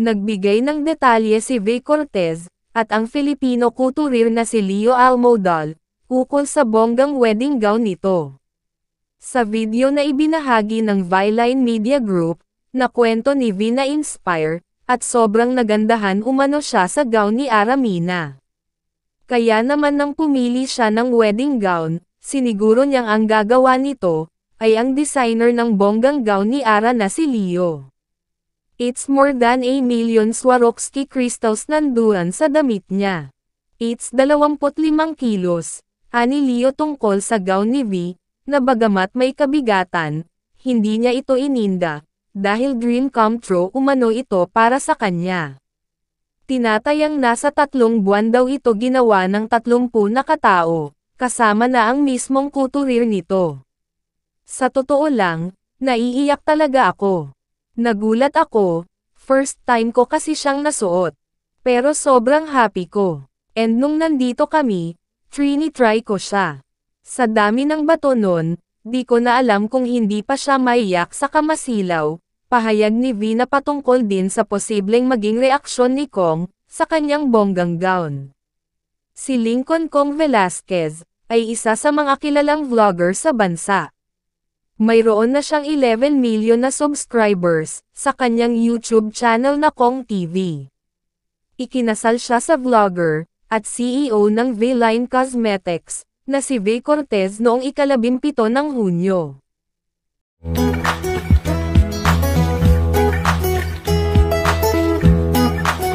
Nagbigay ng detalye si V. Cortez, at ang Filipino couturier na si Leo Almodal, ukol sa bonggang wedding gown nito. Sa video na ibinahagi ng Viline Media Group, na kwento ni Vina inspire, at sobrang nagandahan umano siya sa gown ni Aramina. Kaya naman nang pumili siya ng wedding gown, siniguro niyang ang gagawa nito, ay ang designer ng bonggang gown ni Ara na si Leo. It's more than a million Swarovski crystals nanduan sa damit niya. It's 25 kilos. Ani Leo tungkol sa gown ni V, na bagamat may kabigatan, hindi niya ito ininda, dahil dream come true umano ito para sa kanya. Tinatayang nasa tatlong buwan daw ito ginawa ng tatlumpu na katao, kasama na ang mismong kuturir nito. Sa totoo lang, naiiyak talaga ako. Nagulat ako, first time ko kasi siyang nasuot. Pero sobrang happy ko. And nung nandito kami, Trini try ko siya. Sa dami ng bato nun, di ko na alam kung hindi pa siya maiyak sa kamasilaw, pahayag ni V na patungkol din sa posibleng maging reaksyon ni Kong, sa kanyang bonggang gown. Si Lincoln Kong Velasquez, ay isa sa mga kilalang vlogger sa bansa. Mayroon na siyang 11 million na subscribers sa kanyang YouTube channel na Kong TV. Ikinasal siya sa vlogger at CEO ng V-Line Cosmetics na si V. Cortez noong ikalabimpito ng Hunyo.